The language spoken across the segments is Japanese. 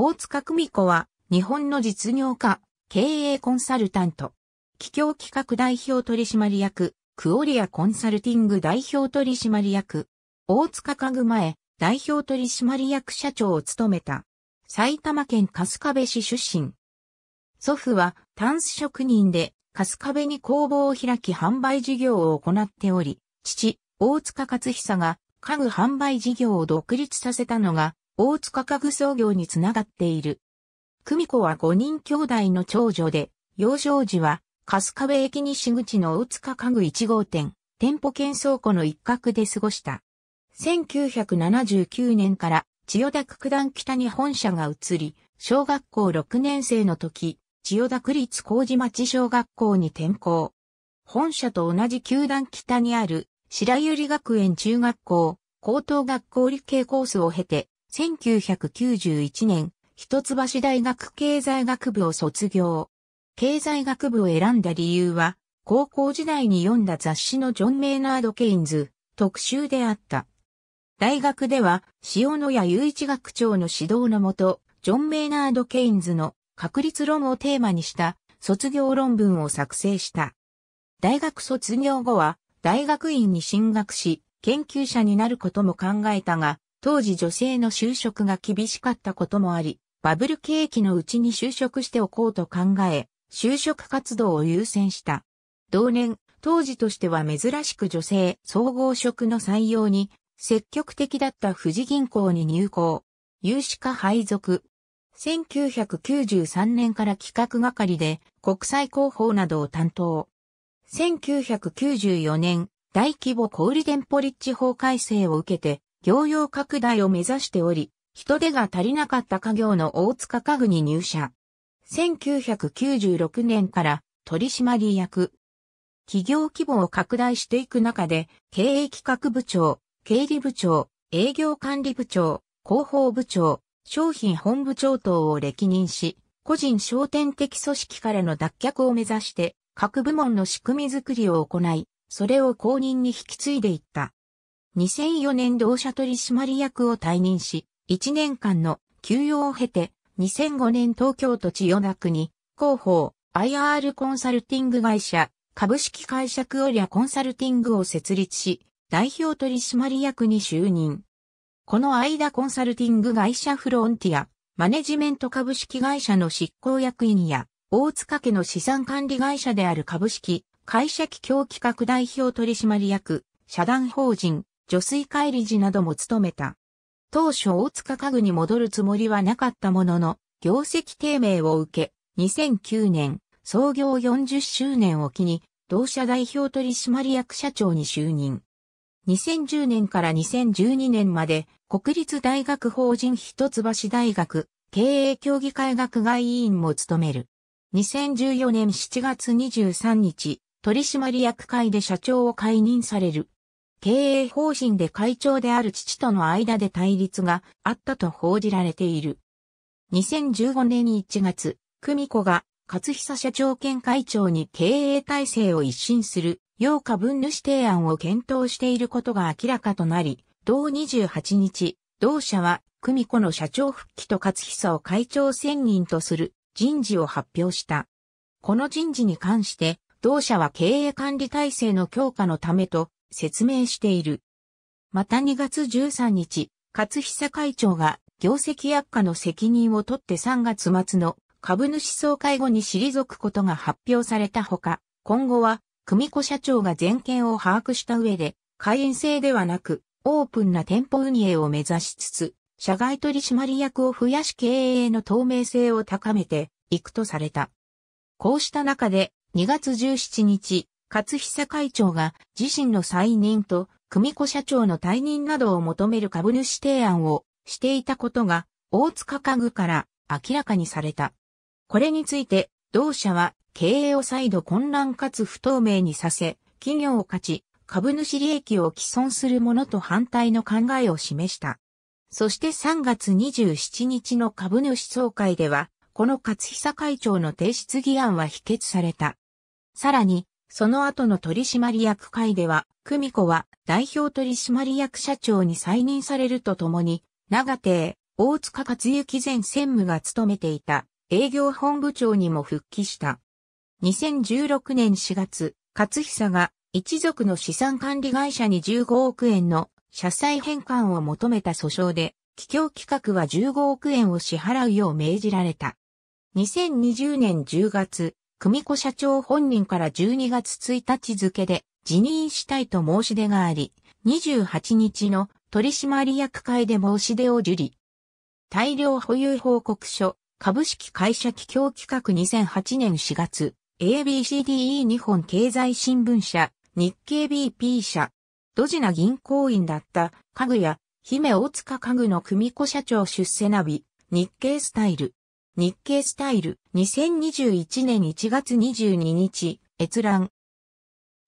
大塚久美子は、日本の実業家、経営コンサルタント、企業企画代表取締役、クオリアコンサルティング代表取締役、大塚家具前、代表取締役社長を務めた、埼玉県春日部市出身。祖父は、タンス職人で、春日部に工房を開き販売事業を行っており、父、大塚勝久が家具販売事業を独立させたのが大塚家具創業につながっている。久美子は5人兄弟の長女で、幼少時は、春日部駅西口の大塚家具1号店、店舗兼倉庫の一角で過ごした。1979年から千代田区九段北に本社が移り、小学校6年生の時、千代田区立麹町小学校に転校。本社と同じ九段北にある白百合学園中学校、高等学校理系コースを経て、1991年、一橋大学経済学部を卒業。経済学部を選んだ理由は、高校時代に読んだ雑誌のジョン・メイナード・ケインズ、特集であった。大学では、塩野谷雄一学長の指導のもと、ジョン・メイナード・ケインズの確率論をテーマにした卒業論文を作成した。大学卒業後は、大学院に進学し、研究者になることも考えたが、当時女性の就職が厳しかったこともあり、バブル景気のうちに就職しておこうと考え、就職活動を優先した。同年、当時としては珍しく女性総合職の採用に積極的だった富士銀行に入行。有資化配属。1993年から企画係で国際広報などを担当。1994年、大規模小売店ポリッジ法改正を受けて、業用拡大を目指しており、人手が足りなかった家業の大塚家具に入社。1996年から取締役。企業規模を拡大していく中で、経営企画部長、経理部長、営業管理部長、広報部長、商品本部長等を歴任し、個人商店的組織からの脱却を目指して、各部門の仕組みづくりを行い、それを公認に引き継いでいった。2004年同社取締役を退任し、1年間の休養を経て、2005年東京都千代田区に、広報、IR コンサルティング会社、株式会社クオリアコンサルティングを設立し、代表取締役に就任。この間コンサルティング会社フロンティア、マネジメント株式会社の執行役員や、大塚家の資産管理会社である株式、会社企業企画代表取締役、社団法人、助水帰り時なども務めた。当初大塚家具に戻るつもりはなかったものの、業績低迷を受け、2009年、創業40周年を機に、同社代表取締役社長に就任。2010年から2012年まで、国立大学法人一橋大学、経営協議会学外委員も務める。2014年7月23日、取締役会で社長を解任される。経営方針で会長である父との間で対立があったと報じられている。2015年1月、久美子が勝久社長兼会長に経営体制を一新する、要分主提案を検討していることが明らかとなり、同28日、同社は、久美子の社長復帰と勝久を会長選任とする人事を発表した。この人事に関して、同社は経営管理体制の強化のためと説明している。また2月13日、勝久会長が業績悪化の責任を取って3月末の株主総会後に退くことが発表されたほか、今後は、組子社長が全権を把握した上で、会員制ではなく、オープンな店舗運営を目指しつつ、社外取締役を増やし経営の透明性を高めていくとされた。こうした中で、2月17日、勝久会長が自身の再任と組子社長の退任などを求める株主提案をしていたことが大塚家具から明らかにされた。これについて同社は経営を再度混乱かつ不透明にさせ、企業を勝ち、株主利益を毀損するものと反対の考えを示した。そして3月27日の株主総会では、この勝久会長の提出議案は否決された。さらに、その後の取締役会では、久美子は代表取締役社長に再任されるとともに、長亭、大塚克幸前専務が務めていた営業本部長にも復帰した。2016年4月、勝久が一族の資産管理会社に15億円の社債返還を求めた訴訟で、企業企画は15億円を支払うよう命じられた。2020年10月、久美子社長本人から12月1日付で辞任したいと申し出があり、28日の取締役会で申し出を受理。大量保有報告書、株式会社企業企画2008年4月、ABCDE 日本経済新聞社、日経 BP 社、ドジな銀行員だった家具や姫大塚家具の組子社長出世ナビ、日経スタイル、日経スタイル2021年1月22日閲覧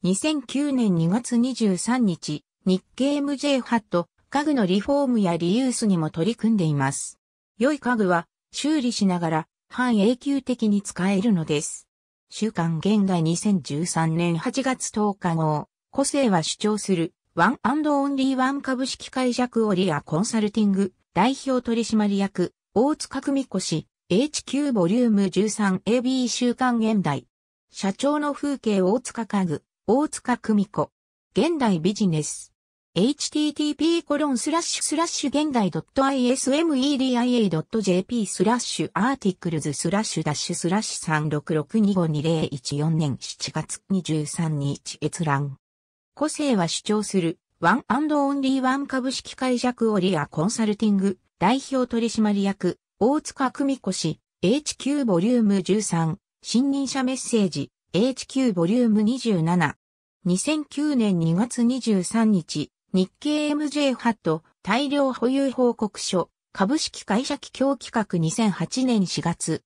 2009年2月23日日経 MJ ハット家具のリフォームやリユースにも取り組んでいます。良い家具は修理しながら半永久的に使えるのです。週刊現代2013年8月10日号個性は主張するワンオンリーワン株式会社クオリアコンサルティング代表取締役大塚久美子氏 HQ ボリューム 13AB 週刊現代。社長の風景大塚家具、大塚久美子。現代ビジネス。http コロンスラッシュスラッシュ現代 .ismedia.jp スラッシュアーティクルズスラッシュダッシュスラッシュ366252014年7月23日閲覧。個性は主張する、ワンオンリーワン株式会社クオリアコンサルティング、代表取締役、大塚久美子氏、HQ ボリューム13、新任者メッセージ、HQ ボリューム27。2009年2月23日、日経 MJ ハット、大量保有報告書、株式会社企業企画2008年4月。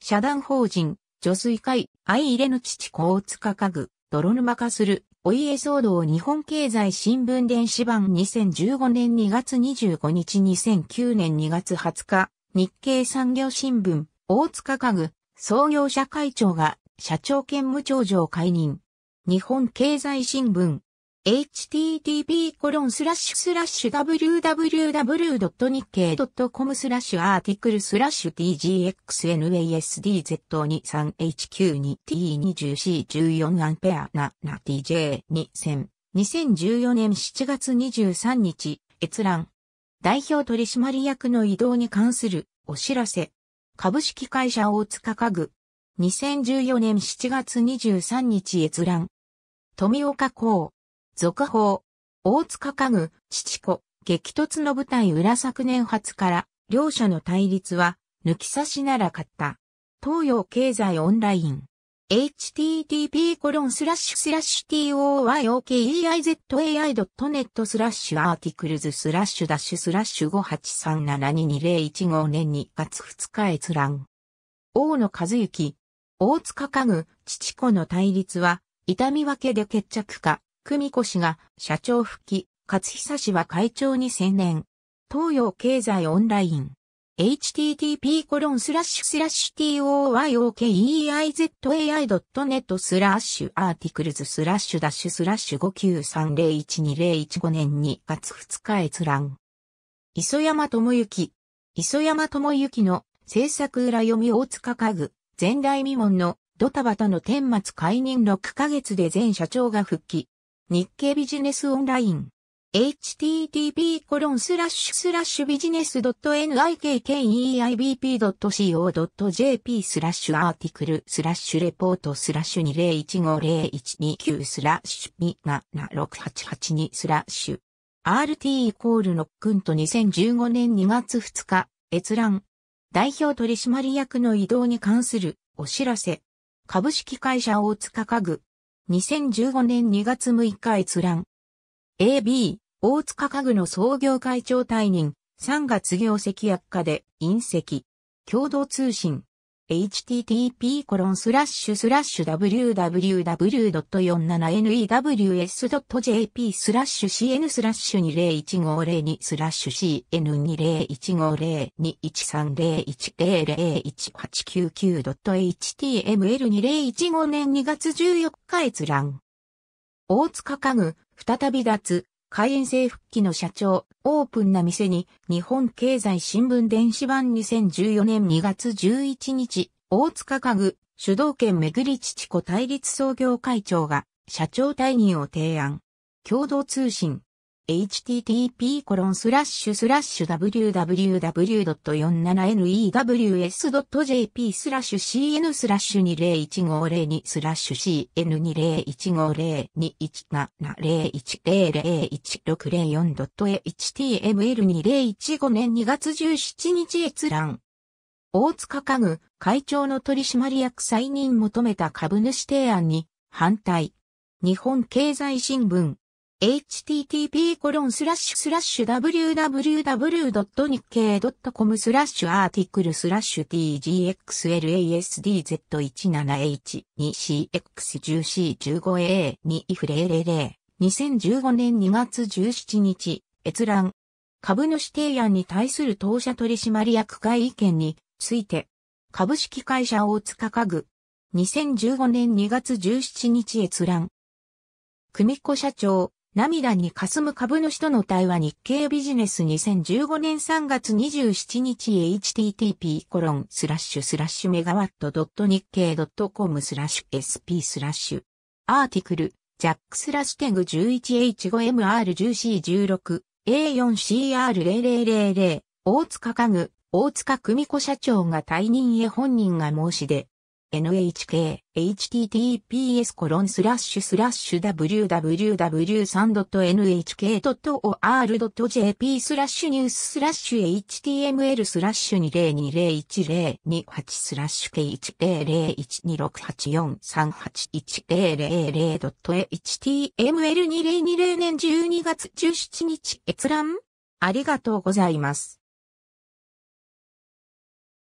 社団法人、女水会、相入れぬ父子大塚家具、泥沼化する、お家騒動日本経済新聞電子版2015年2月25日2009年2月20日、日経産業新聞、大塚家具、創業者会長が社長兼務長上解任。日本経済新聞、http コロンスラッシュスラッシュ www.nikkei.com スラッシュアーティクルスラッシュ t g x n a s d z 2 3 h q 2 t 2 0 c 1 4アンペアなな tj2000 2014年7月23日閲覧代表取締役の移動に関するお知らせ。株式会社大塚家具。2014年7月23日閲覧。富岡港。続報。大塚家具、父子、激突の舞台裏昨年初から、両者の対立は、抜き差しなら勝った。東洋経済オンライン。http://toyokeiza.net i スラッシュアーティクルズスラッシュダッシュスラッシュ583722015年2月2日閲覧。大野和幸、大塚家具、父子の対立は、痛み分けで決着か、久美子氏が社長復帰、勝久氏は会長に専念。東洋経済オンライン。http://toyokeizai.net スラッシュアーティクルズスラッシュダッシュスラッシュ593012015年2月2日閲覧。磯山智之。磯山智之の制作裏読み大塚家具、前代未聞のドタバタの天末解任6ヶ月で前社長が復帰。日経ビジネスオンライン。h t t p b u s i n e s s n i k k e i b p c o j p スラッシュアーティクルスラッシュレポートスラッシュ20150129スラッシュ276882スラッシュ RT イコールのックンと2015年2月2日閲覧代表取締役の移動に関するお知らせ株式会社大塚家具2015年2月6日閲覧 AB、大塚家具の創業会長退任、3月業績悪化で隕石、共同通信、http コロンスラッシュスラッシュ www.47news.jp スラッシュ cn スラッシュ201502スラッシュ cn2015021301001899.html2015 年2月14日閲覧。大塚家具、再び脱、開園制復帰の社長、オープンな店に、日本経済新聞電子版2014年2月11日、大塚家具、主導権めぐり父子対立創業会長が、社長退任を提案。共同通信、http://www.47news.jp スラッシュ cn スラッシュ201502スラッシュ cn2015021701001604.html2015 年2月17日閲覧。大塚家具会長の取締役再任求めた株主提案に反対。日本経済新聞 http://www.nikkei.com スラッシュアーティクルスラッシュ tgxlasdz17h2cx15a2if000 0 c 1 2015年2月17日、閲覧。株主提案に対する当社取締役会意見について、株式会社大塚家具。2015年2月17日閲覧。組子社長。涙に霞む株主との対話日経ビジネス2015年3月27日 http コロンスラッシュスラッシュメガワットドット日経ドットコムスラッシュ sp スラッシュアーティクルジャックスラッシュテグ 11H5MR10C16A4CR0000 大塚家具大塚久美子社長が退任へ本人が申し出 nhk https コロンスラッシュスラッシュ www.3.nhk.or.jp スラッシュニューススラッシュ html スラッシュ20201028スラッシュ K10012684381000.html2020 年12月17日閲覧ありがとうございます。